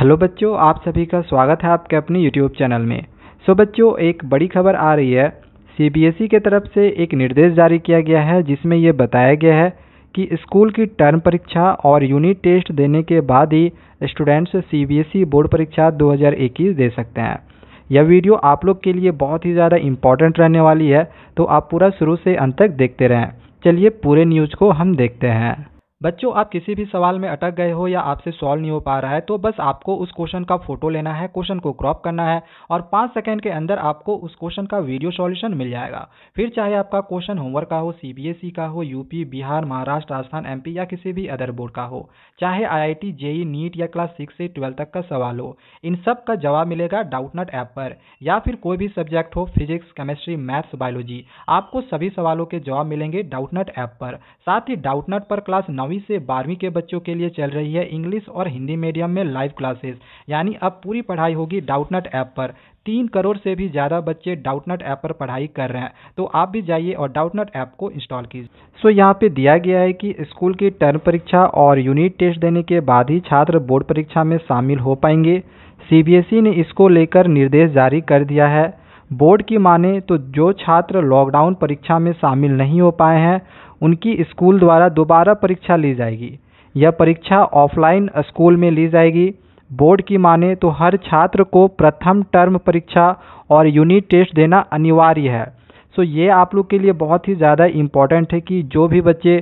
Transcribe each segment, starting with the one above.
hello बच्चों आप सभी का स्वागत है आपके अपने यूट्यूब चैनल में सो बच्चों एक बड़ी खबर आ रही है सीबीएसई e के तरफ से एक निर्देश जारी किया गया है जिसमें यह बताया गया है कि स्कूल की टर्म परीक्षा और यूनिट टेस्ट देने के बाद ही स्टूडेंट्स सीबीएसई e बोर्ड परीक्षा इक्कीस दे सकते हैं यह वीडियो आप लोग के लिए बहुत ही ज़्यादा इम्पॉर्टेंट रहने वाली है तो आप पूरा शुरू से अंत तक देखते रहें चलिए पूरे न्यूज़ को हम देखते हैं बच्चों आप किसी भी सवाल में अटक गए हो या आपसे सॉल्व नहीं हो पा रहा है तो बस आपको उस क्वेश्चन का फोटो लेना है क्वेश्चन को क्रॉप करना है और पाँच सेकेंड के अंदर आपको उस क्वेश्चन का वीडियो सॉल्यूशन मिल जाएगा फिर चाहे आपका क्वेश्चन होमवर्क का हो सीबीएसई e का हो यूपी बिहार महाराष्ट्र राजस्थान एम या किसी भी अदर बोर्ड का हो चाहे आई आई जेई नीट या क्लास सिक्स से ट्वेल्व तक का सवाल हो इन सब का जवाब मिलेगा डाउटनट ऐप पर या फिर कोई भी सब्जेक्ट हो फिजिक्स केमिस्ट्री मैथ्स बायोलॉजी आपको सभी सवालों के जवाब मिलेंगे डाउटनट ऐप पर साथ ही डाउटनट पर क्लास नौ नौवीं से बारहवीं के बच्चों के लिए चल रही है इंग्लिश और हिंदी मीडियम में लाइव क्लासेस यानी अब पूरी पढ़ाई होगी डाउटनट ऐप पर तीन करोड़ से भी ज़्यादा बच्चे डाउटनट ऐप पर पढ़ाई कर रहे हैं तो आप भी जाइए और डाउटनट ऐप को इंस्टॉल कीजिए सो so, यहाँ पे दिया गया है कि स्कूल की टर्म परीक्षा और यूनिट टेस्ट देने के बाद ही छात्र बोर्ड परीक्षा में शामिल हो पाएंगे सीबीएसई e ने इसको लेकर निर्देश जारी कर दिया है बोर्ड की माने तो जो छात्र लॉकडाउन परीक्षा में शामिल नहीं हो पाए हैं उनकी स्कूल द्वारा दोबारा परीक्षा ली जाएगी यह परीक्षा ऑफलाइन स्कूल में ली जाएगी बोर्ड की माने तो हर छात्र को प्रथम टर्म परीक्षा और यूनिट टेस्ट देना अनिवार्य है सो तो ये आप लोग के लिए बहुत ही ज़्यादा इम्पॉर्टेंट है कि जो भी बच्चे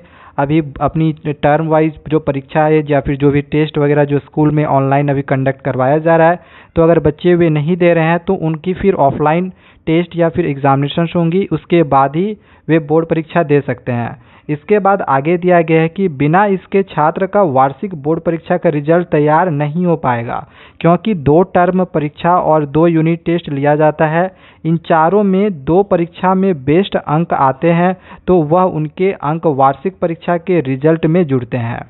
अभी अपनी टर्म वाइज जो परीक्षा है या फिर जो भी टेस्ट वगैरह जो स्कूल में ऑनलाइन अभी कंडक्ट करवाया जा रहा है तो अगर बच्चे वे नहीं दे रहे हैं तो उनकी फिर ऑफलाइन टेस्ट या फिर एग्जामिनेशन होंगी उसके बाद ही वे बोर्ड परीक्षा दे सकते हैं इसके बाद आगे दिया गया है कि बिना इसके छात्र का वार्षिक बोर्ड परीक्षा का रिजल्ट तैयार नहीं हो पाएगा क्योंकि दो टर्म परीक्षा और दो यूनिट टेस्ट लिया जाता है इन चारों में दो परीक्षा में बेस्ट अंक आते हैं तो वह उनके अंक वार्षिक परीक्षा के रिजल्ट में जुड़ते हैं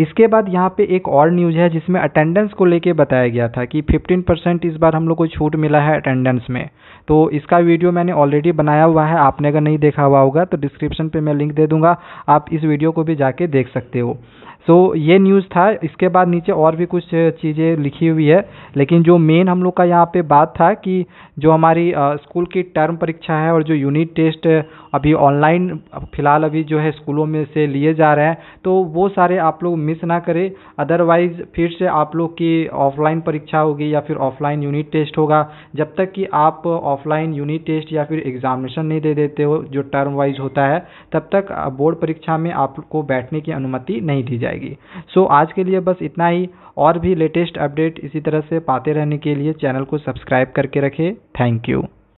इसके बाद यहाँ पे एक और न्यूज़ है जिसमें अटेंडेंस को लेके बताया गया था कि 15 परसेंट इस बार हम लोग को छूट मिला है अटेंडेंस में तो इसका वीडियो मैंने ऑलरेडी बनाया हुआ है आपने अगर नहीं देखा हुआ होगा तो डिस्क्रिप्शन पे मैं लिंक दे दूँगा आप इस वीडियो को भी जाके देख सकते हो सो so, ये न्यूज़ था इसके बाद नीचे और भी कुछ चीज़ें लिखी हुई है लेकिन जो मेन हम लोग का यहाँ पे बात था कि जो हमारी स्कूल की टर्म परीक्षा है और जो यूनिट टेस्ट अभी ऑनलाइन फ़िलहाल अभी जो है स्कूलों में से लिए जा रहे हैं तो वो सारे आप लोग मिस ना करें अदरवाइज़ फिर से आप लोग की ऑफ़लाइन परीक्षा होगी या फिर ऑफ़लाइन यूनिट टेस्ट होगा जब तक कि आप ऑफ़लाइन यूनिट टेस्ट या फिर एग्ज़ामिनेशन नहीं दे देते हो जो टर्म वाइज होता है तब तक बोर्ड परीक्षा में आपको बैठने की अनुमति नहीं दी जाएगी सो so, आज के लिए बस इतना ही और भी लेटेस्ट अपडेट इसी तरह से पाते रहने के लिए चैनल को सब्सक्राइब करके रखें थैंक यू